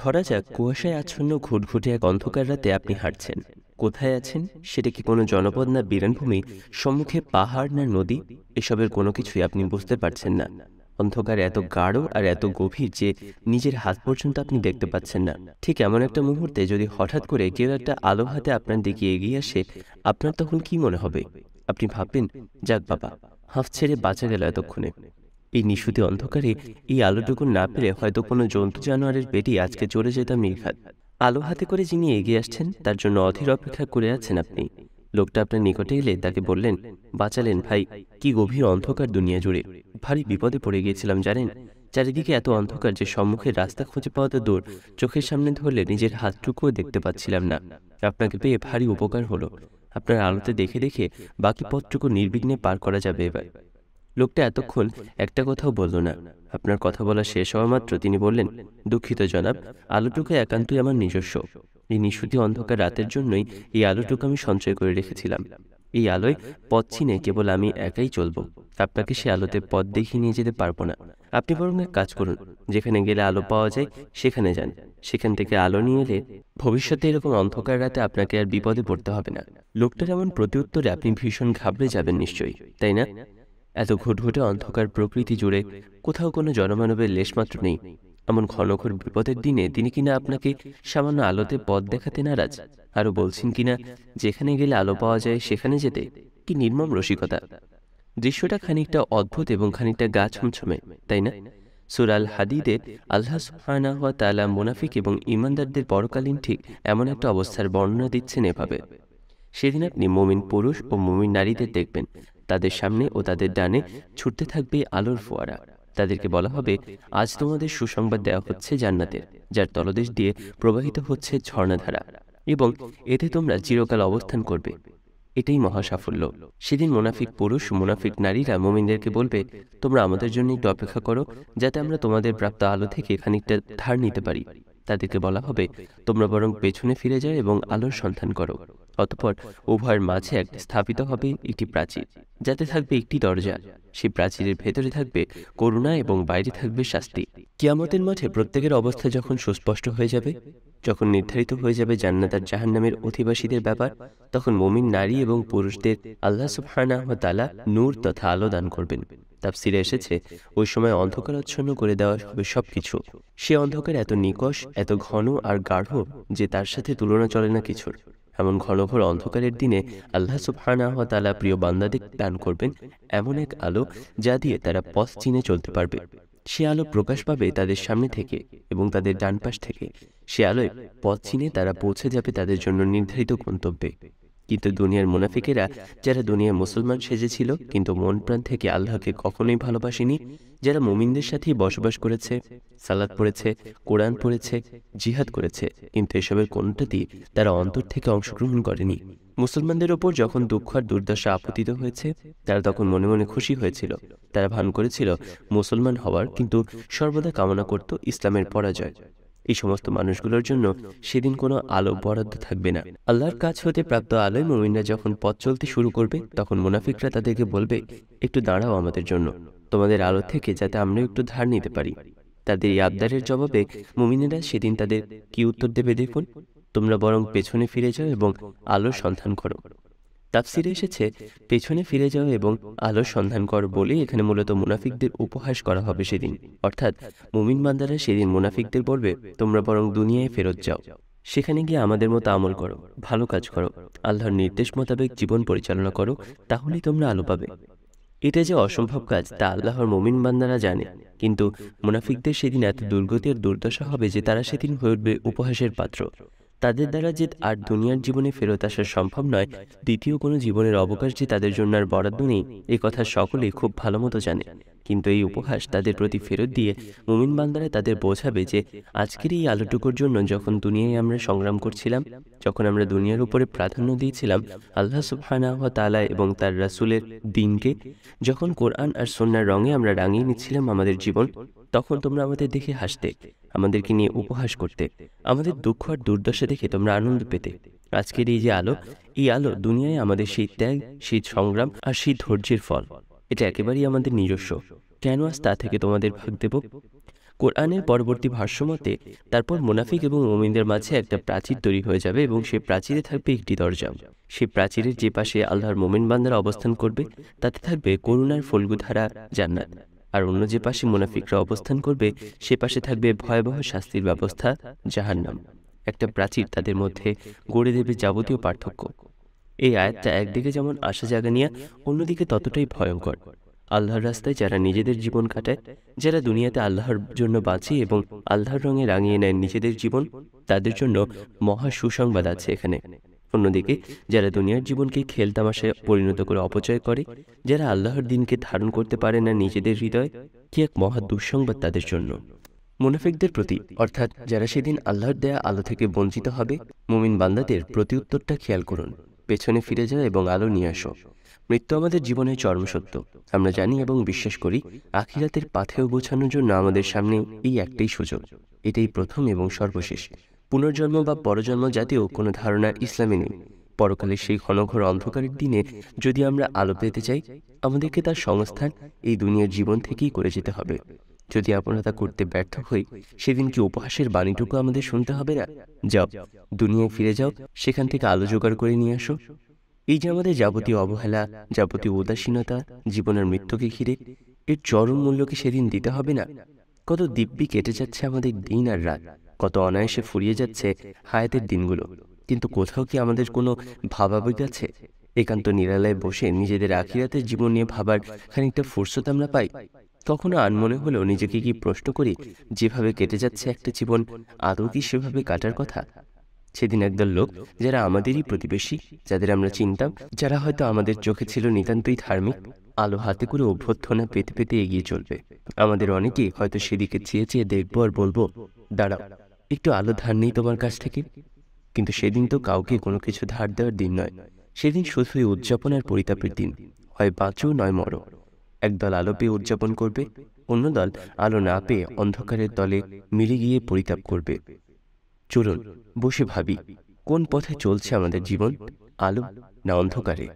ধরা যাক কুয়াশায় আচ্ছন্ন ঘুটঘুটে এক অন্ধকার রাতে আপনি হাঁটছেন কোথায় আছেন সেটা কি কোনো জনপদ না বীরানভূমি সম্মুখে পাহাড় না নদী এসবের কোনো কিছুই আপনি বুঝতে পারছেন না অন্ধকার এত গাঢ় আর এত গভীর যে নিজের হাত পর্যন্ত আপনি দেখতে পাচ্ছেন না ঠিক এমন একটা মুহূর্তে যদি হঠাৎ করে কেউ একটা আলো হাতে আপনার দিকে এগিয়ে আসে আপনার তখন কি মনে হবে আপনি ভাববেন যাক বাবা হাফ ছেড়ে বাঁচা গেল এতক্ষণে এই নিশুতি অন্ধকারে এই আলোটুকু না পেরে হয়তো কোনো জন্তু জানোয়ারের পেটি আজকে চড়ে যেতাম নির্ঘাত আলো হাতে করে যিনি এগিয়ে আসছেন তার জন্য অধীর অপেক্ষা করে আছেন আপনি লোকটা আপনার নিকটে এলে তাকে বললেন বাঁচালেন ভাই কি গভীর অন্ধকার দুনিয়া জুড়ে ভারী বিপদে পড়ে গিয়েছিলাম জানেন চারিদিকে এত অন্ধকার যে সম্মুখে রাস্তা খুঁজে পাওয়া তো দূর চোখের সামনে ধরলে নিজের হাতটুকুও দেখতে পাচ্ছিলাম না আপনাকে পেয়ে ভারী উপকার হলো আপনার আলোতে দেখে দেখে বাকি পথটুকু নির্বিঘ্নে পার করা যাবে এবার লোকটা এতক্ষণ একটা কথাও বলল না আপনার কথা বলা শেষ হওয়া মাত্র তিনি বললেন দুঃখিত জনাব আলোটুকু একান্তই আমার নিজস্ব এই নিশুতি অন্ধকার রাতের জন্যই এই আলোটুকু আমি সঞ্চয় করে রেখেছিলাম এই আলোয় পথ চিনে কেবল আমি একাই চলব আপনাকে সে আলোতে পথ দেখিয়ে নিয়ে যেতে পারবো না আপনি বরং এক কাজ করুন যেখানে গেলে আলো পাওয়া যায় সেখানে যান সেখান থেকে আলো নিয়ে এলে ভবিষ্যতে এরকম অন্ধকার রাতে আপনাকে আর বিপদে পড়তে হবে না লোকটা যেমন প্রতিউত্তরে আপনি ভীষণ ঘাবড়ে যাবেন নিশ্চয়ই তাই না এত ঘুটঘুটে অন্ধকার প্রকৃতি জুড়ে কোথাও কোনো জনমানবের লেশমাত্র নেই এমন ঘনঘর বিপদের দিনে তিনি কিনা আপনাকে সামান্য আলোতে পথ দেখাতে নারাজ আরও বলছেন কিনা যেখানে গেলে আলো পাওয়া যায় সেখানে যেতে কি নির্মম রসিকতা দৃশ্যটা খানিকটা অদ্ভুত এবং খানিকটা গা ছমছমে তাই না সুরাল হাদিদের আল্লাহ সুফানা হওয়া তালা মুনাফিক এবং ইমানদারদের পরকালীন ঠিক এমন একটা অবস্থার বর্ণনা দিচ্ছেন এভাবে সেদিন আপনি মুমিন পুরুষ ও মুমিন নারীদের দেখবেন তাদের সামনে ও তাদের ডানে ছুটতে থাকবে আলোর ফোয়ারা তাদেরকে বলা হবে আজ তোমাদের সুসংবাদ দেওয়া হচ্ছে জান্নাতের যার তলদেশ দিয়ে প্রবাহিত হচ্ছে ঝর্ণাধারা এবং এতে তোমরা চিরকাল অবস্থান করবে এটাই মহা সাফল্য সেদিন মোনাফিক পুরুষ মোনাফিক নারীরা মোমিনদেরকে বলবে তোমরা আমাদের জন্য একটু অপেক্ষা করো যাতে আমরা তোমাদের প্রাপ্ত আলো থেকে খানিকটা ধার নিতে পারি তাদেরকে বলা হবে তোমরা বরং পেছনে ফিরে যাও এবং আলোর সন্ধান করো অতপর উভয়ের মাঝে এক স্থাপিত হবে একটি প্রাচীর যাতে থাকবে একটি দরজা সে প্রাচীরের ভেতরে থাকবে করুণা এবং বাইরে থাকবে শাস্তি কিয়ামতের মাঠে প্রত্যেকের অবস্থা যখন সুস্পষ্ট হয়ে যাবে যখন নির্ধারিত হয়ে যাবে জান্নাত জাহান্নামের অধিবাসীদের ব্যাপার তখন মমিন নারী এবং পুরুষদের আল্লাহ সুবহানাহতালা নূর তথা আলো দান করবেন সিরে এসেছে ওই সময় অন্ধকারাচ্ছন্ন করে দেওয়া হবে সব কিছু সে অন্ধকার এত নিকশ এত ঘন আর গাঢ় যে তার সাথে তুলনা চলে না কিছুর এমন ঘনঘোর অন্ধকারের দিনে আল্লাহ সুবহানাহতালা প্রিয় বান্দাদের দান করবেন এমন এক আলো যা দিয়ে তারা পথ চিনে চলতে পারবে সে আলো প্রকাশ পাবে তাদের সামনে থেকে এবং তাদের ডান পাশ থেকে সে আলোয় পথ চিনে তারা পৌঁছে যাবে তাদের জন্য নির্ধারিত গন্তব্যে কিন্তু দুনিয়ার মুনাফিকেরা যারা দুনিয়ার মুসলমান সেজেছিল কিন্তু মন প্রাণ থেকে আল্লাহকে কখনোই ভালোবাসেনি যারা মুমিনদের সাথেই বসবাস করেছে সালাদ পড়েছে কোরআন পড়েছে জিহাদ করেছে কিন্তু এসবের কোনটাতেই তারা অন্তর থেকে অংশগ্রহণ করেনি মুসলমানদের ওপর যখন দুঃখ আর দুর্দশা আপতিত হয়েছে তারা তখন মনে মনে খুশি হয়েছিল তারা ভান করেছিল মুসলমান হওয়ার কিন্তু সর্বদা কামনা করত ইসলামের পরাজয় এই সমস্ত মানুষগুলোর জন্য সেদিন কোনো আলো বরাদ্দ থাকবে না আল্লাহর কাছ হতে প্রাপ্ত আলোয় মুমিনরা যখন পথ চলতে শুরু করবে তখন মুনাফিকরা তাদেরকে বলবে একটু দাঁড়াও আমাদের জন্য তোমাদের আলো থেকে যাতে আমরা একটু ধার নিতে পারি তাদের এই আবদারের জবাবে মুমিনেরা সেদিন তাদের কি উত্তর দেবে দেখুন তোমরা বরং পেছনে ফিরে যাও এবং আলোর সন্ধান করো তাফসিরে এসেছে পেছনে ফিরে যাও এবং আলোর সন্ধান কর বলে এখানে মূলত মুনাফিকদের উপহাস করা হবে সেদিন অর্থাৎ মুমিন বান্দারা সেদিন মুনাফিকদের বলবে তোমরা বরং দুনিয়ায় ফেরত যাও সেখানে গিয়ে আমাদের মতো আমল করো ভালো কাজ করো আল্লাহর নির্দেশ মোতাবেক জীবন পরিচালনা করো তাহলে তোমরা আলো পাবে এটা যে অসম্ভব কাজ তা আল্লাহর মোমিন বান্দারা জানে কিন্তু মুনাফিকদের সেদিন এত দুর্গতির দুর্দশা হবে যে তারা সেদিন হয়ে উঠবে উপহাসের পাত্র তাদের দ্বারা যে আর দুনিয়ার জীবনে ফেরত আসা সম্ভব নয় দ্বিতীয় কোনো জীবনের অবকাশ যে তাদের জন্য আর বরাদ্দ নেই এ কথা সকলে খুব ভালো মতো জানে কিন্তু এই উপহাস তাদের প্রতি ফেরত দিয়ে মুমিন বান্দারা তাদের বোঝাবে যে আজকের এই আলোটুকুর জন্য যখন দুনিয়ায় আমরা সংগ্রাম করছিলাম যখন আমরা দুনিয়ার উপরে প্রাধান্য দিয়েছিলাম আল্লাহ সুবহানাহ তালা এবং তার রাসুলের দিনকে যখন কোরআন আর সন্ন্যার রঙে আমরা রাঙিয়ে নিচ্ছিলাম আমাদের জীবন তখন তোমরা আমাদের দেখে হাসতে আমাদেরকে নিয়ে উপহাস করতে আমাদের দুঃখ আর দুর্দশা দেখে তোমরা আনন্দ পেতে আজকের এই যে আলো এই আলো দুনিয়ায় আমাদের সেই ত্যাগ সেই সংগ্রাম আর সেই ধৈর্যের ফল এটা একেবারেই আমাদের নিজস্ব কেন আজ তা থেকে তোমাদের ভাগ দেব কোরআনের পরবর্তী ভাষ্যমতে তারপর মুনাফিক এবং মোমিনদের মাঝে একটা প্রাচীর তৈরি হয়ে যাবে এবং সে প্রাচীরে থাকবে একটি দরজা সেই প্রাচীরের যে পাশে আল্লাহর মোমিন বান্দারা অবস্থান করবে তাতে থাকবে করুণার ফলগুধারা জান্নাত আর অন্য যে পাশে মুনাফিকরা অবস্থান করবে সে পাশে থাকবে ভয়াবহ শাস্তির ব্যবস্থা নাম একটা প্রাচীর তাদের মধ্যে গড়ে দেবে যাবতীয় পার্থক্য এই আয়াতটা একদিকে যেমন আশা জাগা নিয়ে অন্যদিকে ততটাই ভয়ঙ্কর আল্লাহর রাস্তায় যারা নিজেদের জীবন কাটায় যারা দুনিয়াতে আল্লাহর জন্য বাঁচে এবং আল্লাহর রঙে রাঙিয়ে নেয় নিজেদের জীবন তাদের জন্য মহা সুসংবাদ আছে এখানে অন্যদিকে যারা দুনিয়ার জীবনকে তামাশায় পরিণত করে অপচয় করে যারা আল্লাহর দিনকে ধারণ করতে পারে না নিজেদের হৃদয় কি এক মহা দুঃসংবাদ তাদের জন্য মুনাফিকদের প্রতি অর্থাৎ যারা সেদিন আল্লাহর দেয়া আলো থেকে বঞ্চিত হবে মুমিন বান্দাদের প্রতি উত্তরটা খেয়াল করুন পেছনে ফিরে যাও এবং আলো নিয়ে আসো মৃত্যু আমাদের জীবনের চরমসত্য আমরা জানি এবং বিশ্বাস করি আখিরাতের পাথেও বোঝানোর জন্য আমাদের সামনে এই একটাই সুযোগ এটাই প্রথম এবং সর্বশেষ পুনর্জন্ম বা পরজন্ম জাতীয় কোনো ধারণা ইসলামে নেই পরকালে সেই ঘনঘোর অন্ধকারের দিনে যদি আমরা আলো পেতে চাই আমাদেরকে তার সংস্থান এই দুনিয়ার জীবন থেকেই করে যেতে হবে যদি আমরা তা করতে ব্যর্থ হই সেদিন কি উপহাসের বাণীটুকু আমাদের শুনতে হবে না যাও দুনিয়ায় ফিরে যাও সেখান থেকে আলো জোগাড় করে নিয়ে আসো এই যে আমাদের যাবতীয় অবহেলা যাবতীয় উদাসীনতা জীবনের মৃত্যুকে ঘিরে এর চরম মূল্যকে সেদিন দিতে হবে না কত দিব্যি কেটে যাচ্ছে আমাদের দিন আর রাত কত অনায়াসে ফুরিয়ে যাচ্ছে হায়াতের দিনগুলো কিন্তু কোথাও কি আমাদের কোনো ভাবাবেগ আছে একান্ত নিরালয়ে বসে নিজেদের আখিরাতের জীবন নিয়ে ভাবার খানিকটা ফুরসত আমরা পাই তখন আন মনে হলেও নিজেকে কি প্রশ্ন করি যেভাবে কেটে যাচ্ছে একটা জীবন আদৌ কি সেভাবে কাটার কথা সেদিন একদল লোক যারা আমাদেরই প্রতিবেশী যাদের আমরা চিনতাম যারা হয়তো আমাদের চোখে ছিল নিতান্তই ধার্মিক আলো হাতে করে অভ্যর্থনা পেতে পেতে এগিয়ে চলবে আমাদের অনেকেই হয়তো সেদিকে চেয়ে চেয়ে দেখবো আর বলবো দাঁড়াও একটু আলো ধার নেই তোমার কাছ থেকে কিন্তু সেদিন তো কাউকে কোনো কিছু ধার দেওয়ার দিন নয় সেদিন শুধুই উদযাপন আর পরিতাপের দিন হয় বাঁচো নয় মরো একদল আলো পেয়ে উদযাপন করবে অন্য দল আলো না পেয়ে অন্ধকারের দলে মিলে গিয়ে পরিতাপ করবে চলুন বসে ভাবি কোন পথে চলছে আমাদের জীবন আলো না অন্ধকারে